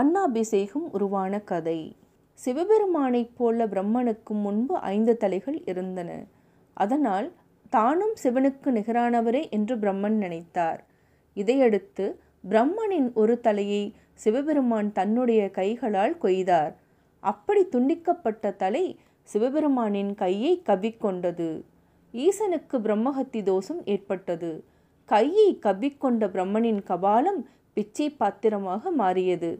அன்னாபிஷேகம் உருவான கதை சிவபெருமானைப் போல பிரம்மனுக்கு முன்பு ஐந்து தலைகள் இருந்தன அதனால் தானும் சிவனுக்கு நிகரானவரே என்று பிரம்மன் நினைத்தார் இதையடுத்து பிரம்மனின் ஒரு தலையை சிவபெருமான் தன்னுடைய கைகளால் கொய்தார் அப்படி துண்டிக்கப்பட்ட தலை சிவபெருமானின் கையை கவ்விக்கொண்டது ஈசனுக்கு பிரம்மஹத்தி தோஷம் ஏற்பட்டது கையை கவ்விக்கொண்ட பிரம்மனின் கபாலம் பிச்சை பாத்திரமாக மாறியது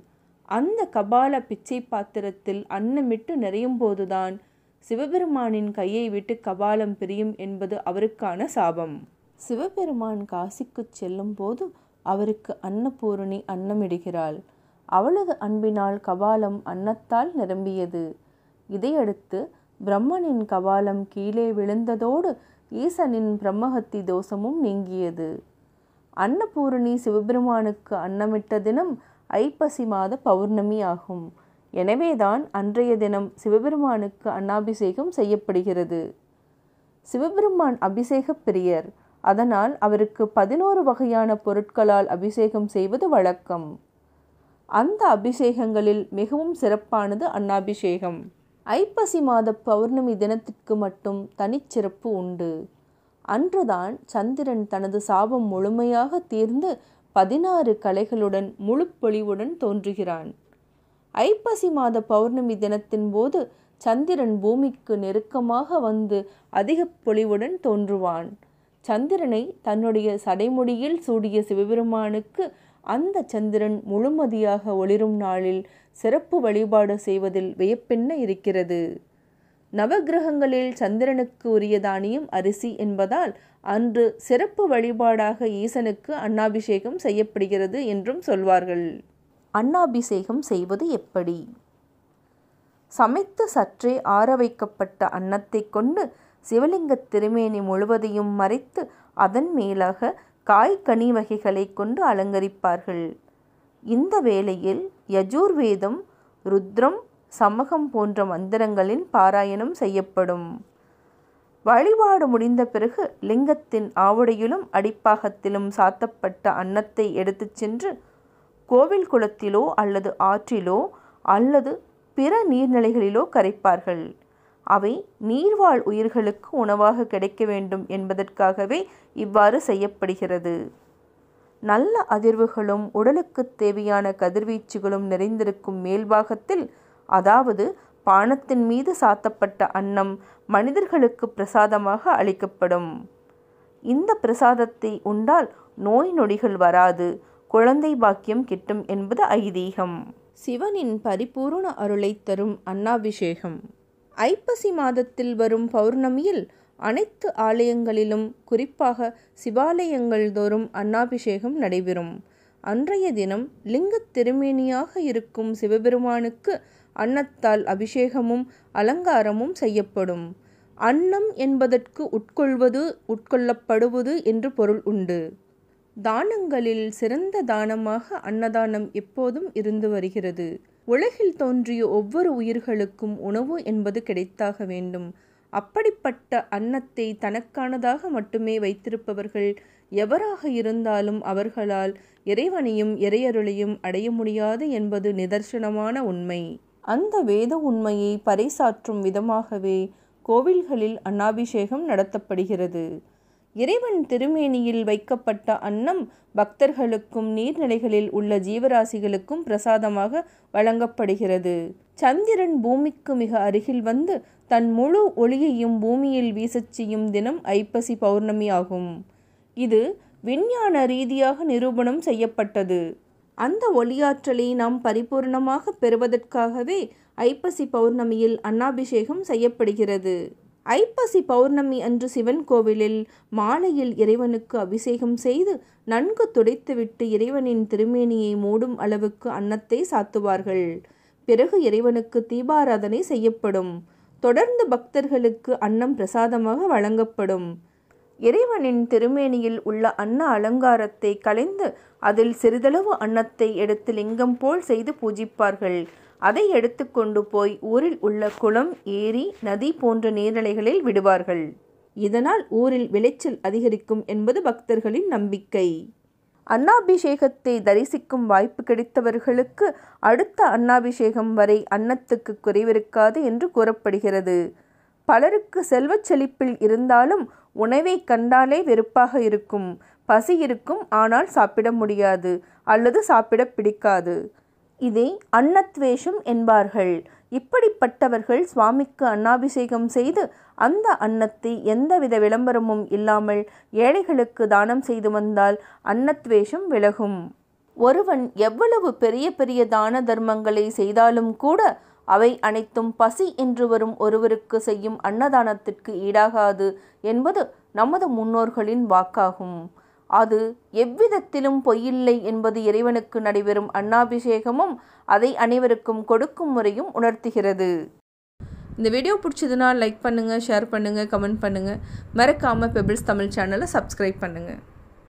அந்த கபால பிச்சை பாத்திரத்தில் அன்னமிட்டு நிறையும் போதுதான் சிவபெருமானின் கையை விட்டு கபாலம் பிரியும் என்பது அவருக்கான சாபம் சிவபெருமான் காசிக்கு செல்லும் போது அவருக்கு அன்னபூரணி அன்னமிடுகிறாள் அவளது அன்பினால் கபாலம் அன்னத்தால் நிரம்பியது இதையடுத்து பிரம்மனின் கபாலம் கீழே விழுந்ததோடு ஈசனின் பிரம்மஹத்தி தோஷமும் நீங்கியது அன்னபூரணி சிவபெருமானுக்கு அன்னமிட்ட தினம் ஐப்பசி மாத பௌர்ணமி ஆகும் எனவேதான் அன்றைய தினம் சிவபெருமானுக்கு அன்னாபிஷேகம் செய்யப்படுகிறது சிவபெருமான் அபிஷேக பிரியர் அதனால் அவருக்கு பதினோரு வகையான பொருட்களால் அபிஷேகம் செய்வது வழக்கம் அந்த அபிஷேகங்களில் மிகவும் சிறப்பானது அன்னாபிஷேகம் ஐப்பசி மாத பௌர்ணமி தினத்திற்கு மட்டும் தனிச்சிறப்பு உண்டு அன்றுதான் சந்திரன் தனது சாபம் முழுமையாக தீர்ந்து பதினாறு கலைகளுடன் முழு பொழிவுடன் தோன்றுகிறான் ஐப்பசி மாத பௌர்ணமி தினத்தின் போது சந்திரன் பூமிக்கு நெருக்கமாக வந்து அதிக பொழிவுடன் தோன்றுவான் சந்திரனை தன்னுடைய சடைமுடியில் சூடிய சிவபெருமானுக்கு அந்த சந்திரன் முழுமதியாக ஒளிரும் நாளில் சிறப்பு வழிபாடு செய்வதில் வியப்பென்ன இருக்கிறது நவகிரகங்களில் சந்திரனுக்கு உரிய தானியம் அரிசி என்பதால் அன்று சிறப்பு வழிபாடாக ஈசனுக்கு அன்னாபிஷேகம் செய்யப்படுகிறது என்றும் சொல்வார்கள் அன்னாபிஷேகம் செய்வது எப்படி சமைத்து சற்றே ஆற வைக்கப்பட்ட அன்னத்தை கொண்டு சிவலிங்க திருமேனி முழுவதையும் மறைத்து அதன் மேலாக காய் கனி வகைகளை கொண்டு அலங்கரிப்பார்கள் இந்த வேளையில் யஜூர்வேதம் ருத்ரம் சமகம் போன்ற மந்திரங்களின் பாராயணம் செய்யப்படும் வழிபாடு முடிந்த பிறகு லிங்கத்தின் ஆவுடையிலும் அடிப்பாகத்திலும் சாத்தப்பட்ட அன்னத்தை எடுத்துச் சென்று கோவில் குளத்திலோ அல்லது ஆற்றிலோ அல்லது பிற நீர்நிலைகளிலோ கரைப்பார்கள் அவை நீர்வாழ் உயிர்களுக்கு உணவாக கிடைக்க வேண்டும் என்பதற்காகவே இவ்வாறு செய்யப்படுகிறது நல்ல அதிர்வுகளும் உடலுக்கு தேவையான கதிர்வீச்சுகளும் நிறைந்திருக்கும் மேல்பாகத்தில் அதாவது பானத்தின் மீது சாத்தப்பட்ட அன்னம் மனிதர்களுக்கு பிரசாதமாக அளிக்கப்படும் இந்த பிரசாதத்தை உண்டால் நோய் நொடிகள் வராது குழந்தை பாக்கியம் கிட்டும் என்பது ஐதீகம் சிவனின் பரிபூர்ண அருளை தரும் அன்னாபிஷேகம் ஐப்பசி மாதத்தில் வரும் பௌர்ணமியில் அனைத்து ஆலயங்களிலும் குறிப்பாக சிவாலயங்கள் தோறும் அன்னாபிஷேகம் நடைபெறும் அன்றைய தினம் லிங்கத் திருமேனியாக இருக்கும் சிவபெருமானுக்கு அன்னத்தால் அபிஷேகமும் அலங்காரமும் செய்யப்படும் அன்னம் என்பதற்கு உட்கொள்வது உட்கொள்ளப்படுவது என்று பொருள் உண்டு தானங்களில் சிறந்த தானமாக அன்னதானம் எப்போதும் இருந்து வருகிறது உலகில் தோன்றிய ஒவ்வொரு உயிர்களுக்கும் உணவு என்பது கிடைத்தாக வேண்டும் அப்படிப்பட்ட அன்னத்தை தனக்கானதாக மட்டுமே வைத்திருப்பவர்கள் எவராக இருந்தாலும் அவர்களால் இறைவனையும் இறையருளையும் அடைய முடியாது என்பது நிதர்சனமான உண்மை அந்த வேத உண்மையை பறைசாற்றும் விதமாகவே கோவில்களில் அன்னாபிஷேகம் நடத்தப்படுகிறது இறைவன் திருமேனியில் வைக்கப்பட்ட அன்னம் பக்தர்களுக்கும் நீர்நிலைகளில் உள்ள ஜீவராசிகளுக்கும் பிரசாதமாக வழங்கப்படுகிறது சந்திரன் பூமிக்கு மிக அருகில் வந்து தன் முழு ஒளியையும் பூமியில் வீசச் செய்யும் தினம் ஐப்பசி பௌர்ணமி ஆகும் இது விஞ்ஞான ரீதியாக நிரூபணம் செய்யப்பட்டது அந்த ஒளியாற்றலை நாம் பரிபூர்ணமாக பெறுவதற்காகவே ஐப்பசி பௌர்ணமியில் அன்னாபிஷேகம் செய்யப்படுகிறது ஐப்பசி பௌர்ணமி அன்று சிவன் கோவிலில் மாலையில் இறைவனுக்கு அபிஷேகம் செய்து நன்கு துடைத்துவிட்டு இறைவனின் திருமேனியை மூடும் அளவுக்கு அன்னத்தை சாத்துவார்கள் பிறகு இறைவனுக்கு தீபாராதனை செய்யப்படும் தொடர்ந்து பக்தர்களுக்கு அன்னம் பிரசாதமாக வழங்கப்படும் இறைவனின் திருமேனியில் உள்ள அன்ன அலங்காரத்தை கலைந்து அதில் சிறிதளவு அன்னத்தை எடுத்து லிங்கம் போல் செய்து பூஜிப்பார்கள் அதை எடுத்துக்கொண்டு போய் ஊரில் உள்ள குளம் ஏரி நதி போன்ற நீர்நிலைகளில் விடுவார்கள் இதனால் ஊரில் விளைச்சல் அதிகரிக்கும் என்பது பக்தர்களின் நம்பிக்கை அன்னாபிஷேகத்தை தரிசிக்கும் வாய்ப்பு கிடைத்தவர்களுக்கு அடுத்த அன்னாபிஷேகம் வரை அன்னத்துக்கு குறைவிருக்காது என்று கூறப்படுகிறது பலருக்கு செல்வச் செழிப்பில் இருந்தாலும் உணவை கண்டாலே வெறுப்பாக இருக்கும் பசி இருக்கும் ஆனால் சாப்பிட முடியாது அல்லது சாப்பிட பிடிக்காது இதை அன்னத்வேஷம் என்பார்கள் இப்படிப்பட்டவர்கள் சுவாமிக்கு அன்னாபிஷேகம் செய்து அந்த அன்னத்தை எந்தவித விளம்பரமும் இல்லாமல் ஏழைகளுக்கு தானம் செய்து வந்தால் அன்னத்வேஷம் விலகும் ஒருவன் எவ்வளவு பெரிய பெரிய தான தர்மங்களை செய்தாலும் கூட அவை அனைத்தும் பசி என்று வரும் ஒருவருக்கு செய்யும் அன்னதானத்திற்கு ஈடாகாது என்பது நமது முன்னோர்களின் வாக்காகும் அது எவ்விதத்திலும் பொய்யில்லை என்பது இறைவனுக்கு நடைபெறும் அன்னாபிஷேகமும் அதை அனைவருக்கும் கொடுக்கும் முறையும் உணர்த்துகிறது இந்த வீடியோ பிடிச்சதுன்னா லைக் பண்ணுங்கள் ஷேர் பண்ணுங்கள் கமெண்ட் பண்ணுங்கள் மறக்காமல் பெபிள்ஸ் தமிழ் சேனலை சப்ஸ்கிரைப் பண்ணுங்கள்